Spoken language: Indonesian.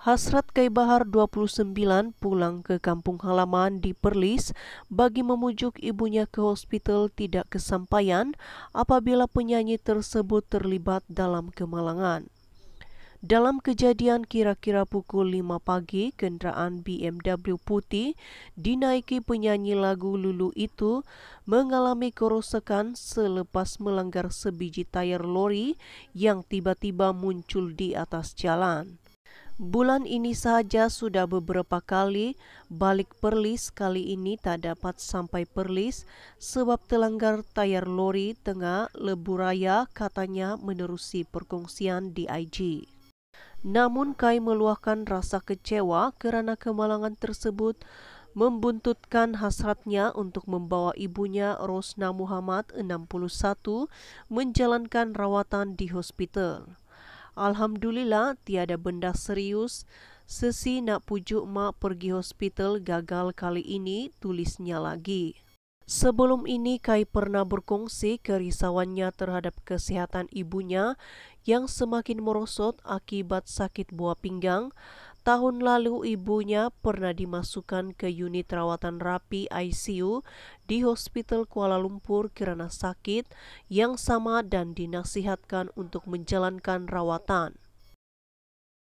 Hasrat Kaibahar 29 pulang ke kampung halaman di Perlis bagi memujuk ibunya ke hospital tidak kesampaian apabila penyanyi tersebut terlibat dalam kemalangan. Dalam kejadian kira-kira pukul 5 pagi, kendaraan BMW putih dinaiki penyanyi lagu Lulu itu mengalami kerusakan selepas melanggar sebiji tayar lori yang tiba-tiba muncul di atas jalan. Bulan ini saja sudah beberapa kali balik perlis kali ini tak dapat sampai perlis sebab telanggar tayar lori tengah leburaya katanya menerusi perkongsian di IG. Namun Kai meluahkan rasa kecewa kerana kemalangan tersebut membuntutkan hasratnya untuk membawa ibunya Rosna Muhammad 61 menjalankan rawatan di hospital. Alhamdulillah tiada benda serius. Sesi nak pujuk mak pergi hospital gagal kali ini tulisnya lagi. Sebelum ini Kai pernah berkongsi kerisauannya terhadap kesehatan ibunya yang semakin merosot akibat sakit buah pinggang Tahun lalu ibunya pernah dimasukkan ke unit rawatan rapi ICU di Hospital Kuala Lumpur karena sakit yang sama dan dinasihatkan untuk menjalankan rawatan.